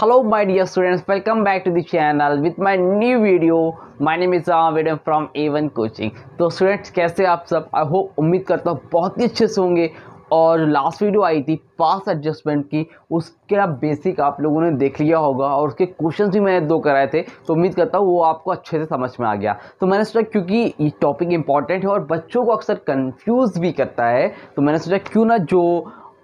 hello my dear students welcome back to the channel with my new video my name is आवेड from A1 coaching तो students कैसे आप सब I hope उम्मीद करता हूँ बहुत ही अच्छे से होंगे और लास्ट वीडियो आई थी पास एडजस्टमेंट की उसका बेसिक आप लोगों ने देख लिया होगा और उसके क्वेश्चन भी मैंने दो कराए थे तो उम्मीद करता हूँ वो आपको अच्छे से समझ में आ गया तो मैंने सोचा क्योंकि ये टॉपिक इंपॉर्टेंट है और बच्चों को अक्सर कंफ्यूज भी करता है तो मैंने सोचा क्यों ना जो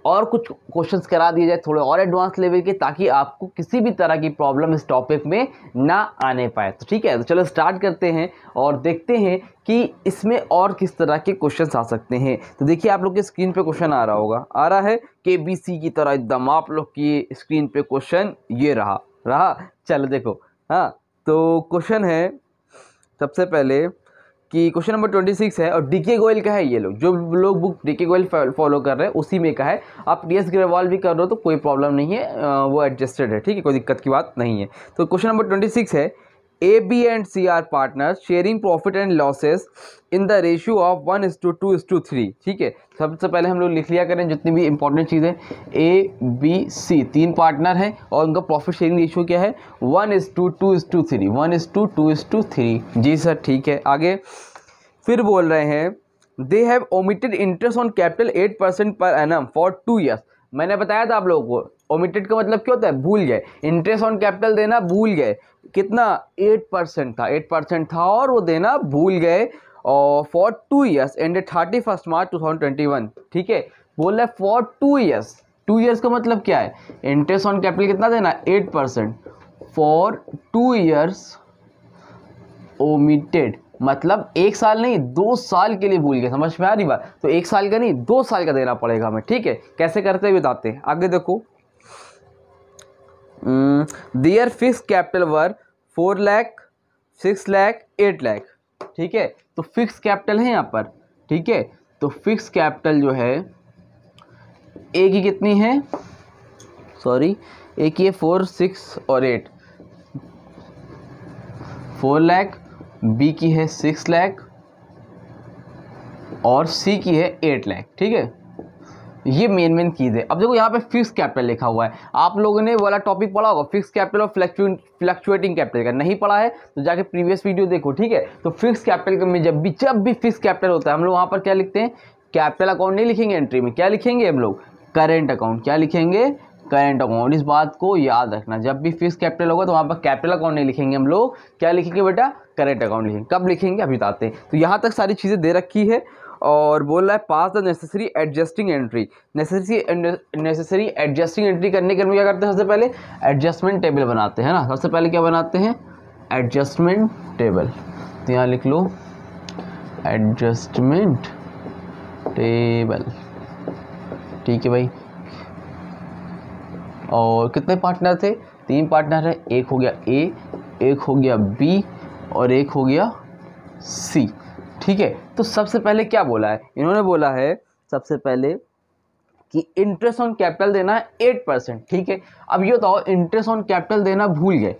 और कुछ क्वेश्चंस करा दिए जाए थोड़े और एडवांस लेवल के ताकि आपको किसी भी तरह की प्रॉब्लम इस टॉपिक में ना आने पाए तो ठीक है तो चलो स्टार्ट करते हैं और देखते हैं कि इसमें और किस तरह के क्वेश्चन आ सकते हैं तो देखिए आप लोग के स्क्रीन पे क्वेश्चन आ रहा होगा आ रहा है के बी सी की तरह एकदम आप लोग की स्क्रीन पर क्वेश्चन ये रहा रहा चलो देखो हाँ तो क्वेश्चन है सबसे पहले कि क्वेश्चन नंबर ट्वेंटी सिक्स है और डीके गोयल का है ये लोग जो लोग बुक डी के गोयल फॉलो कर रहे हैं उसी में का है आप डी एस ग्रेवाल भी कर रहे हो तो कोई प्रॉब्लम नहीं है वो एडजस्टेड है ठीक है कोई दिक्कत की बात नहीं है तो क्वेश्चन नंबर ट्वेंटी सिक्स है A B and C are partner sharing profit and losses in the ratio of one is to two two to to three है सबसे पहले हम लोग लिख लिया करें जितनी भी इंपॉर्टेंट चीज़ें ए बी सी तीन पार्टनर हैं और उनका प्रॉफिट शेयरिंग रेशियो क्या है one is to two two to three one is to two two to three G sir ठीक है आगे फिर बोल रहे हैं they have omitted interest on capital eight percent पर N M for two years मैंने बताया था आप लोगों को ओमिटेड का मतलब क्या होता है भूल गए इंटरेस्ट ऑन कैपिटल देना भूल गए कितना एट परसेंट था एट परसेंट था और वो देना भूल गए और for two years and thirty first March two thousand twenty one ठीक है बोल रहे for two years two years का मतलब क्या है इंटरेस्ट ऑन कैपिटल कितना देना eight percent for two years omitted मतलब एक साल नहीं दो साल के लिए भूल गए समझ में आ रही बात तो एक साल का नहीं दो साल का देना पड़ेगा हमें ठीक है कैसे करते हैं बताते हैं आगे देखो there fix capital were four lakh six lakh eight lakh ठीक है तो फिक्स कैपिटल है यहाँ पर ठीक है तो फिक्स कैपिटल जो है ए की कितनी है सॉरी ए की है फोर सिक्स और एट फोर लैख बी की है सिक्स लैख और सी की है एट लैख ठीक है ये मेन मेन चीज़ है अब देखो यहाँ पे फिक्स कैपिटल लिखा हुआ है आप लोगों ने वाला टॉपिक पढ़ा होगा फिक्स कैपिटल और फ्लैक्चुएटिंग कैपिटल का नहीं पढ़ा है तो जाके प्रीवियस वीडियो देखो ठीक है तो फिक्स कैपिटल में जब भी जब भी फिक्स कैपिटल होता है हम लोग वहाँ पर क्या लिखते हैं कैपिटल अकाउंट नहीं लिखेंगे एंट्री में क्या लिखेंगे हम लोग करेंट अकाउंट क्या लिखेंगे करेंट अकाउंट इस बात को याद रखना जब भी फिक्स कैपिटल होगा तो वहाँ पर कैपिटल अकाउंट नहीं लिखेंगे हम लोग क्या लिखेंगे बेटा करेंट अकाउंट लिखेंगे कब लिखेंगे अभी बताते हैं तो यहाँ तक सारी चीज़ें दे रखी है और बोल रहा है pass the necessary adjusting entry necessary necessary adjusting entry करने के लिए क्या करते हैं सबसे पहले एडजस्टमेंट टेबल बनाते हैं ना सबसे पहले क्या बनाते हैं एडजस्टमेंट टेबल तो यहाँ लिख लो एडजस्टमेंट टेबल ठीक है भाई और कितने पार्टनर थे तीन पार्टनर है एक हो गया ए एक हो गया बी और एक हो गया सी ठीक है तो सबसे पहले क्या बोला है इन्होंने बोला है सबसे पहले कि इंटरेस्ट ऑन कैपिटल देना है एट परसेंट ठीक है अब ये बताओ इंटरेस्ट ऑन कैपिटल देना भूल गए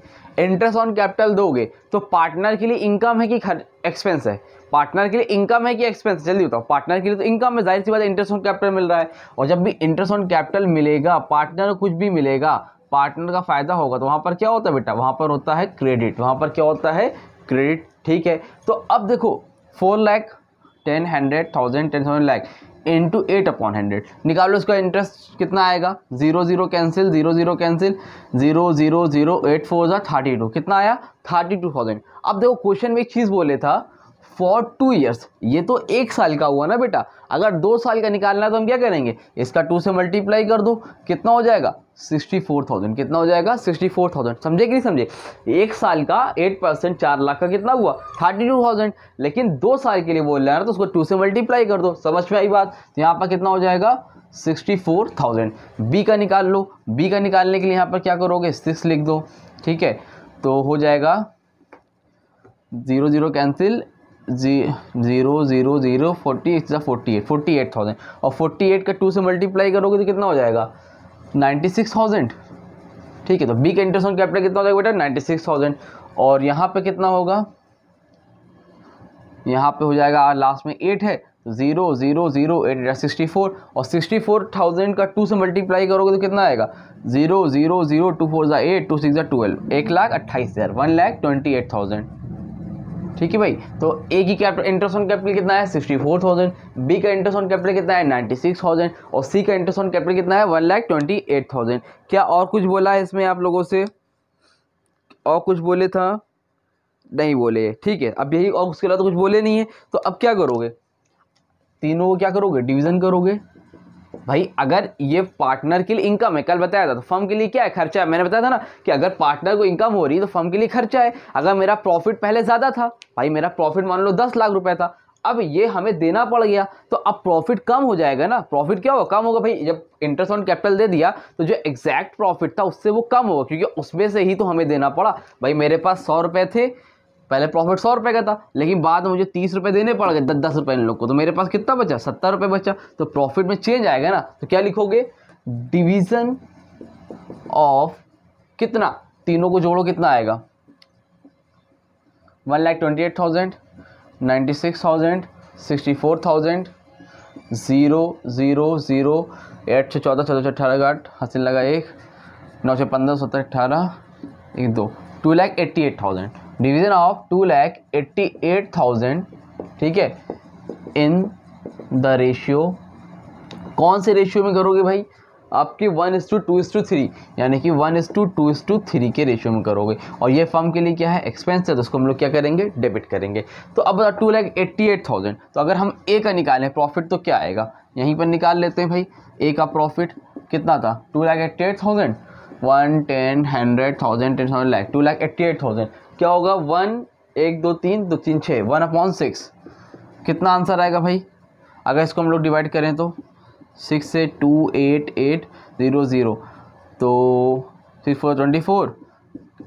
इंटरेस्ट ऑन कैपिटल दोगे तो पार्टनर के लिए इनकम है कि एक्सपेंस है पार्टनर के लिए इनकम है कि एक्सपेंस जल्दी बताओ पार्टनर के लिए तो इनकम है जाहिर सी बात इंटरेस्ट ऑन कैपिटल मिल रहा है और जब भी इंटरेस्ट ऑन कैपिटल मिलेगा पार्टनर को कुछ भी मिलेगा पार्टनर का फायदा होगा तो वहाँ पर क्या होता है बेटा वहाँ पर होता है क्रेडिट वहाँ पर क्या होता है क्रेडिट ठीक है तो अब देखो four lakh ten hundred thousand ten thousand lakh into eight upon hundred निकालो इसका इंटरेस्ट कितना आएगा zero zero cancel zero zero cancel zero zero zero eight four जो थर्टी टू कितना आया थर्टी टू थाउजेंड अब देखो क्वेश्चन में एक चीज़ बोले था फॉर टू ईयर्स ये तो एक साल का हुआ ना बेटा अगर दो साल का निकालना है तो हम क्या करेंगे इसका टू से मल्टीप्लाई कर दो कितना हो जाएगा सिक्सटी फोर थाउजेंड कितना हो जाएगा सिक्सटी फोर थाउजेंड समझे कि नहीं समझे एक साल का एट परसेंट चार लाख का कितना हुआ थर्टी टू थाउजेंड लेकिन दो साल के लिए बोल रहे हैं ना तो उसको टू से मल्टीप्लाई कर दो समझ में आई बात तो यहाँ पर कितना हो जाएगा सिक्सटी फोर थाउजेंड बी का निकाल लो बी का निकालने के लिए यहाँ पर क्या करोगे सिक्स लिख दो ठीक है तो हो जाएगा ज़ीरो ज़ीरो कैंसिल जी zero zero zero forty eight forty eight forty eight thousand और फोर्टी एट का टू से मल्टीप्लाई करोगे तो कितना हो जाएगा नाइन्टी सिक्स थाउजेंड ठीक है तो बी का ऑन कैपिटल कितना हो जाएगा बेटा नाइन्टी सिक्स थाउजेंड और यहाँ पे कितना होगा यहाँ पे हो जाएगा लास्ट में एट है zero zero zero eight sixty four और सिक्सटी फोर थाउजेंड का टू से मल्टीप्लाई करोगे तो कितना आएगा zero zero zero two four ज़ा एट टू सिक्स ज़ा ट्वेल्व एक लाख अट्ठाईस हज़ार one lakh twenty eight thousand ठीक है भाई तो ए की कैपिटल ऑन कैपिटल कितना है सिक्सटी फोर थाउजेंड बी का ऑन कैपिटल कितना है नाइन्टी सिक्स थाउजेंड और सी का ऑन कैपिटल कितना है one lakh twenty eight thousand क्या और कुछ बोला है इसमें आप लोगों से और कुछ बोले था नहीं बोले ठीक है अब यही और उसके अलावा तो कुछ बोले नहीं है तो अब क्या करोगे तीनों को क्या करोगे डिविज़न करोगे भाई अगर ये पार्टनर के लिए इनकम है कल बताया था तो फर्म के लिए क्या है खर्चा है मैंने बताया था ना कि अगर पार्टनर को इनकम हो रही है तो फर्म के लिए खर्चा है अगर मेरा प्रॉफिट पहले ज़्यादा था भाई मेरा प्रॉफिट मान लो दस लाख रुपए था अब ये हमें देना पड़ गया तो अब प्रॉफिट कम हो जाएगा ना प्रॉफिट क्या होगा कम होगा भाई जब इंटरेस्ट ऑन कैपिटल दे दिया तो जो एग्जैक्ट प्रॉफिट था उससे वो कम होगा क्योंकि उसमें से ही तो हमें देना पड़ा भाई मेरे पास सौ रुपए थे पहले प्रॉफिट सौ रुपये का था लेकिन बाद में मुझे तीस रुपये देने पड़ गए दस दस रुपये इन लोग को तो मेरे पास कितना बचा सत्तर रुपये बचा तो प्रॉफिट में चेंज आएगा ना तो क्या लिखोगे डिवीज़न ऑफ कितना तीनों को जोड़ो कितना आएगा one lakh twenty eight thousand ninety six thousand sixty four thousand zero zero zero eight छः चौदह चौदह अट्ठारह आठ हासिल लगा एक नौ छः पंद्रह सत्रह अठारह एक दो two lakh eighty eight thousand division of two lakh eighty eight thousand ठीक है इन द रेशियो कौन से रेशियो में करोगे भाई आपकी one is to two two is to यानी कि one is to two two is to के रेशियो में करोगे और ये फर्म के लिए क्या है एक्सपेंस है तो उसको हम लोग क्या करेंगे डेबिट करेंगे तो अब two lakh eighty eight thousand तो अगर हम ए का निकालें प्रॉफिट तो क्या आएगा यहीं पर निकाल लेते हैं भाई ए का प्रॉफिट कितना था two lakh eighty eight thousand one ten hundred thousand ten thousand lakh two lakh eighty eight thousand क्या होगा वन एक दो तीन दो तीन छः वन अपॉन सिक्स कितना आंसर आएगा भाई अगर इसको हम लोग डिवाइड करें तो सिक्स से two eight eight zero zero तो सिक्स फोर ट्वेंटी फोर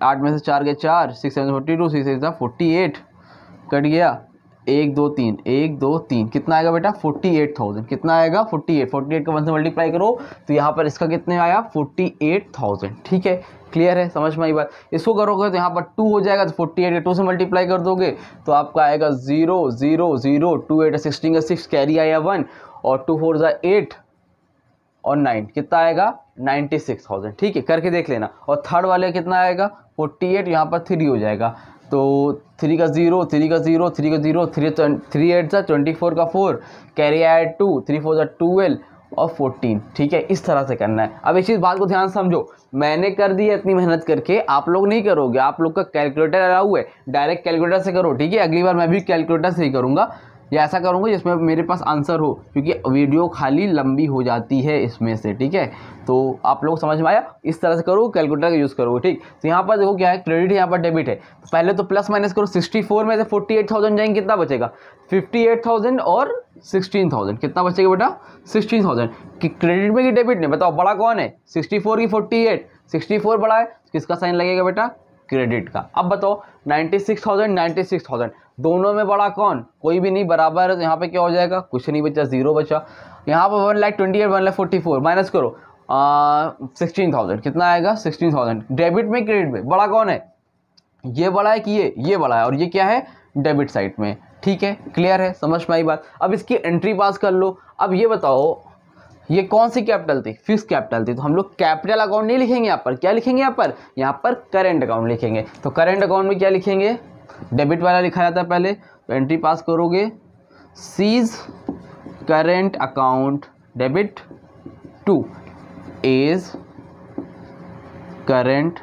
आठ में से चार गए चार six seven forty two six six forty eight cut गया एक दो तीन एक दो तीन कितना आएगा बेटा फोर्टी एट थाउजेंड कितना आएगा फोर्टी एट फोर्टी एट का वन से मल्टीप्लाई करो तो यहाँ पर इसका कितने आया फोर्टी एट थाउजेंड ठीक है क्लियर है समझ में आई बात इसको करोगे तो यहाँ पर टू हो जाएगा तो फोर्टी एट टू से मल्टीप्लाई कर दोगे तो आपका आएगा zero zero zero two eight sixteen का सिक्स कैरी आया वन और टू फोर जो एट और नाइन कितना आएगा नाइन्टी सिक्स थाउजेंड ठीक है करके देख लेना और थर्ड वाले कितना आएगा फोर्टी एट यहाँ पर थ्री हो जाएगा तो थ्री का ज़ीरो थ्री का ज़ीरो थ्री का ज़ीरो थ्री थ्री एट सा ट्वेंटी फोर का फोर कैरी आया टू थ्री फोर सा ट्वेल्व और फोर्टीन ठीक है इस तरह से करना है अब इसी चीज़ बात को ध्यान समझो मैंने कर दी है इतनी मेहनत करके आप लोग नहीं करोगे आप लोग का कैलकुलेटर अलाउ है डायरेक्ट कैलकुलेटर से करो ठीक है अगली बार मैं भी कैलकुलेटर से ही करूँगा या ऐसा करूँगा जिसमें मेरे पास आंसर हो क्योंकि वीडियो खाली लंबी हो जाती है इसमें से ठीक है तो आप लोग समझ में आया इस तरह से करो कैलकुलेटर का यूज़ करो ठीक तो यहाँ पर देखो क्या है क्रेडिट यहाँ पर डेबिट है तो पहले तो प्लस माइनस करो सिक्सटी फोर में से फोर्टी एट थाउजेंड जाएंगे कितना बचेगा फिफ्टी एट थाउजेंड और सिक्सटीन थाउजेंड कितना बचेगा बेटा सिक्सटीन थाउजेंड कि क्रेडिट में कि डेबिट नहीं बताओ बड़ा कौन है सिक्सटी फोर की फोर्टी एट सिक्सटी फोर बड़ा है तो किसका साइन लगेगा बेटा क्रेडिट का अब बताओ ninety six thousand ninety six thousand दोनों में बड़ा कौन कोई भी नहीं बराबर है तो यहाँ पे क्या हो जाएगा कुछ नहीं बचा जीरो बचा यहाँ पर one lakh twenty eight one lakh forty four minus करो सिक्सटीन थाउजेंड कितना आएगा सिक्सटीन थाउजेंड डेबिट में क्रेडिट में बड़ा कौन है ये बड़ा है कि ये ये बड़ा है और ये क्या है डेबिट साइड में ठीक है क्लियर है समझ में आई बात अब इसकी एंट्री पास कर लो अब ये बताओ ये कौन सी कैपिटल थी फिक्स कैपिटल थी तो हम लोग कैपिटल अकाउंट नहीं लिखेंगे यहाँ पर क्या लिखेंगे यहाँ पर यहाँ पर करेंट अकाउंट लिखेंगे तो करेंट अकाउंट में क्या लिखेंगे डेबिट वाला लिखा जाता है पहले तो एंट्री पास करोगे C's current account debit to A's current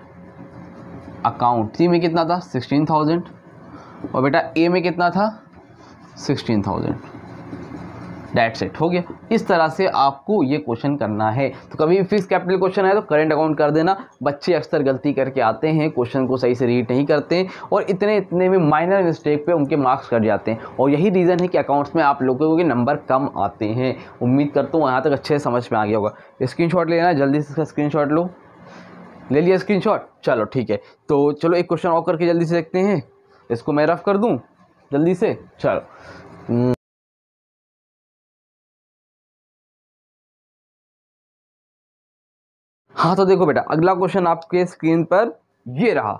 account C में कितना था सिक्सटीन थाउजेंड और बेटा ए में कितना था सिक्सटीन थाउजेंड डैट सेट हो गया इस तरह से आपको ये क्वेश्चन करना है तो कभी भी फिक्स कैपिटल क्वेश्चन आए तो करेंट अकाउंट कर देना बच्चे अक्सर गलती करके आते हैं क्वेश्चन को सही से रीड नहीं करते और इतने इतने में माइनर मिस्टेक पे उनके मार्क्स कट जाते हैं और यही रीज़न है कि अकाउंट्स में आप लोगों के नंबर कम आते हैं उम्मीद करता हूँ यहाँ तक अच्छे से समझ में आ गया होगा स्क्रीनशॉट लेना जल्दी से इसका स्क्रीन लो ले लिया स्क्रीन चलो ठीक है तो चलो एक क्वेश्चन और करके जल्दी से देखते हैं इसको मैं रफ कर दूँ जल्दी से चलो हाँ तो देखो बेटा अगला क्वेश्चन आपके स्क्रीन पर ये रहा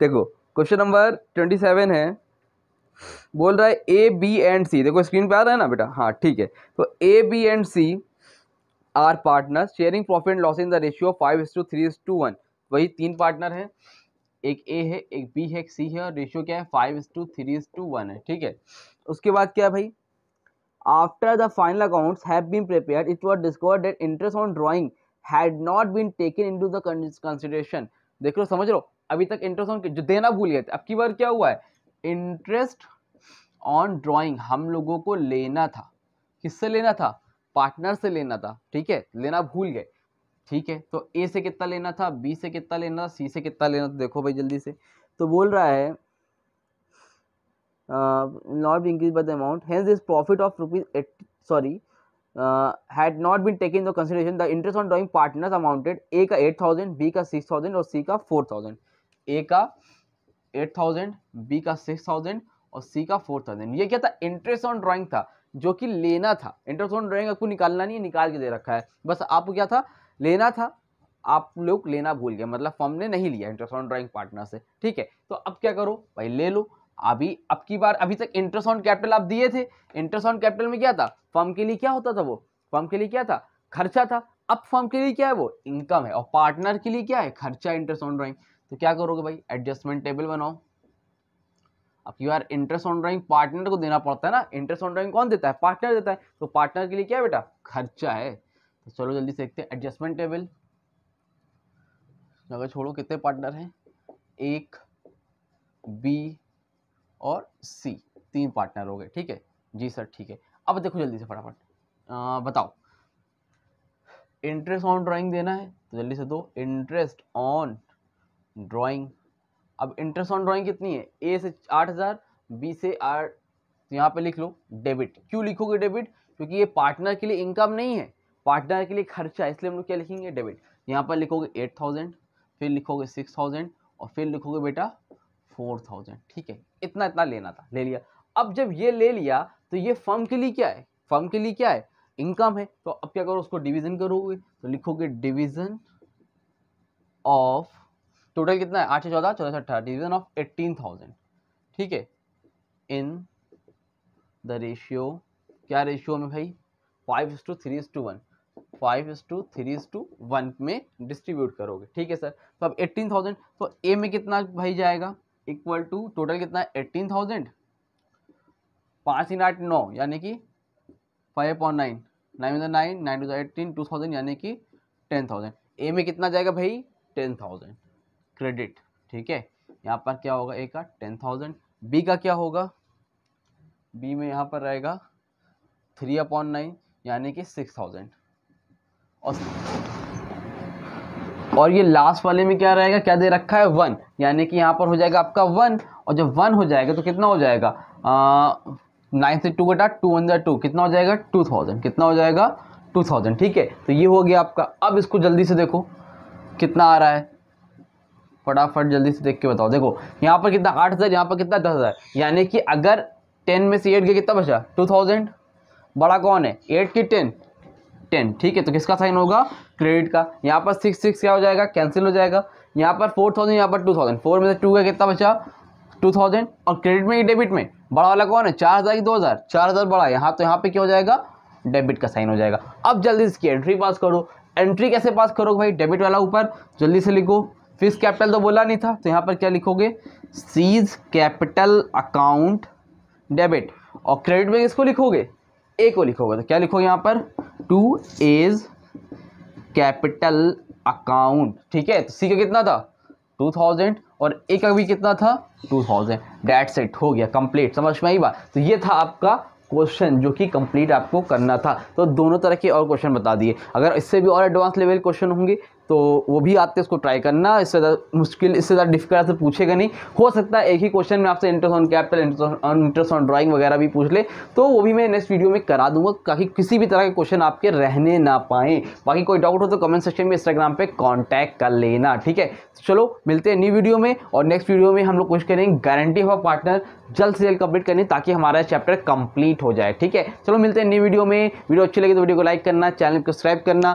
देखो क्वेश्चन नंबर ट्वेंटी सेवन है बोल रहा है ए बी एंड सी देखो स्क्रीन पे आ रहा है ना बेटा हाँ ठीक है तो A B and C are partner sharing profit loss in the ratio five is to three is to one वही तीन पार्टनर हैं एक ए है एक बी है एक सी है और रेशियो क्या है five is to three is to one है ठीक है उसके बाद क्या है भाई after the final accounts have been prepare it was discover that interest on drawing had not been taken into the consideration देख लो समझ लो अभी तक इंटरेस्ट ऑन जो देना भूल गए थे अब की बार क्या हुआ है इंटरेस्ट ऑन ड्राइंग हम लोगों को लेना था किससे लेना था पार्टनर से लेना था ठीक है लेना भूल गए ठीक है तो ए से कितना लेना था बी से कितना लेना था सी से कितना लेना था देखो भाई जल्दी से तो बोल रहा है not increase by the amount hence this profit of rupees eight sorry had not been taking the consideration the interest on drawing partners amounted A का एट थाउजेंड बी का थाउजेंड और सी का थाउजेंड ए का thousand B का thousand और C का thousand ये क्या था इंटरेस्ट ऑन ड्रॉइंग था जो कि लेना था इंटरेस्ट ऑन ड्रॉइंग आपको निकालना नहीं है निकाल के दे रखा है बस आपको क्या था लेना था आप लोग लेना भूल गए मतलब फॉर्म ने नहीं लिया इंटरेस्ट ऑन ड्रॉइंग पार्टनर से ठीक है तो अब क्या करो भाई ले लो अभी अब की बार अभी तक इंटरेस्ट ऑन कैपिटल आप दिए थे इंटरेस्ट ऑन कैपिटल में क्या था फर्म के लिए क्या होता था वो फर्म के लिए क्या था खर्चा था अब फर्म के लिए क्या है वो इनकम है और पार्टनर के लिए क्या है खर्चा इंटरेस्ट ऑन ड्राइंग तो क्या करोगे भाई एडजस्टमेंट टेबल बनाओ अब यार इंटरेस्ट ऑन ड्राइंग पार्टनर को देना पड़ता है ना इंटरेस्ट ऑन ड्राइंग कौन देता है पार्टनर देता है तो पार्टनर के लिए क्या है बेटा खर्चा है तो चलो जल्दी से देखते हैं एडजस्टमेंट टेबल अगर छोड़ो कितने पार्टनर हैं एक बी और सी तीन पार्टनर हो गए ठीक है जी सर ठीक है अब देखो जल्दी से फटाफट बताओ इंटरेस्ट ऑन ड्राइंग देना है तो जल्दी से दो इंटरेस्ट ऑन ड्राइंग अब इंटरेस्ट ऑन ड्राइंग कितनी है ए से आठ हज़ार बी से आठ तो यहाँ पे लिख लो डेबिट क्यों लिखोगे डेबिट क्योंकि ये पार्टनर के लिए इनकम नहीं है पार्टनर के लिए खर्चा इसलिए हम लोग क्या लिखेंगे डेबिट यहाँ पर लिखोगे एट थाउजेंड फिर लिखोगे सिक्स थाउजेंड और फिर लिखोगे बेटा फोर थाउजेंड ठीक है इतना इतना लेना था ले लिया अब जब ये ले लिया तो ये फर्म के लिए क्या है फर्म के लिए क्या है इनकम है तो अब क्या करो उसको डिवीजन करोगे तो लिखोगे डिवीजन ऑफ टोटल कितना है आठ चौदह चौदह सौ अठारह डिवीजन ऑफ एट्टीन थाउजेंड ठीक है इन द रेशियो क्या रेशियो में भाई five is to three is to one five is to three is to one में डिस्ट्रीब्यूट करोगे ठीक है सर तो अब एट्टीन थाउजेंड तो ए में कितना भाई जाएगा इक्वल टू टोटल कितना एट्टीन थाउजेंड पाँच तीन आठ नौ यानी कि फाइव पॉइंट नाइन नाइन विजा nine nine two eighteen two thousand यानी कि टेन थाउजेंड ए में कितना जाएगा भाई टेन थाउजेंड क्रेडिट ठीक है यहाँ पर क्या होगा ए का टेन थाउजेंड बी का क्या होगा बी में यहाँ पर रहेगा थ्री अपॉन नाइन यानी कि सिक्स थाउजेंड और और ये लास्ट वाले में क्या रहेगा क्या दे रखा है वन यानी कि यहाँ पर हो जाएगा आपका वन और जब वन हो जाएगा तो कितना हो जाएगा नाइन से टू घटा टू वन टू कितना हो जाएगा टू थाउजेंड कितना हो जाएगा टू थाउजेंड ठीक है तो ये हो गया आपका अब इसको जल्दी से देखो कितना आ रहा है फटाफट जल्दी से देख के बताओ देखो यहाँ पर कितना आठ हज़ार यहाँ पर कितना दस हज़ार यानी कि अगर टेन में से एट गया कितना बचा टू थाउजेंड बड़ा कौन है एट की टेन टेन ठीक है तो किसका साइन होगा क्रेडिट का यहाँ पर सिक्स सिक्स क्या हो जाएगा कैंसिल हो जाएगा यहाँ पर फोर थाउजेंड यहाँ पर टू थाउजेंड फोर में से टू का कितना बचा टू थाउजेंड और क्रेडिट में डेबिट में बड़ा वाला कौन है चार हज़ार की दो हज़ार चार हज़ार बड़ा यहाँ तो यहाँ पे क्या हो जाएगा डेबिट का साइन हो जाएगा अब जल्दी इसकी एंट्री पास करो एंट्री कैसे पास करोगे भाई डेबिट वाला ऊपर जल्दी से लिखो फिक्स कैपिटल तो बोला नहीं था तो यहाँ पर क्या लिखोगे सीज कैपिटल अकाउंट डेबिट और क्रेडिट में किसको लिखोगे ए को लिखोगे तो क्या लिखोगे यहाँ पर टू एज कैपिटल अकाउंट ठीक है तो सी का कितना था टू थाउजेंड और ए का भी कितना था टू थाउजेंड डेट सेट हो गया कंप्लीट समझ में आई बात तो ये था आपका क्वेश्चन जो कि कंप्लीट आपको करना था तो दोनों तरह के और क्वेश्चन बता दिए अगर इससे भी और एडवांस लेवल क्वेश्चन होंगे तो वो भी आपके उसको ट्राई करना इससे ज़्यादा मुश्किल इससे ज़्यादा डिफिकल्ट आपसे पूछेगा नहीं हो सकता है एक ही क्वेश्चन में आपसे interest on capital interest on drawing वगैरह भी पूछ ले तो वो भी मैं नेक्स्ट वीडियो में करा दूंगा ताकि किसी भी तरह के क्वेश्चन आपके रहने ना पाएँ बाकी कोई डाउट हो तो कमेंट सेक्शन में इंस्टाग्राम पर कॉन्टैक्ट कर लेना ठीक है चलो मिलते हैं न्यू वीडियो में और नेक्स्ट वीडियो में हम लोग कोशिश करेंगे गारंटी ऑफ पार्टनर जल्द से जल्द कंप्लीट करें ताकि हमारा चैप्टर कंप्लीट हो जाए ठीक है चलो मिलते हैं न्यू वीडियो में वीडियो अच्छी लगी तो वीडियो को लाइक करना चैनल को सब्सक्राइब करना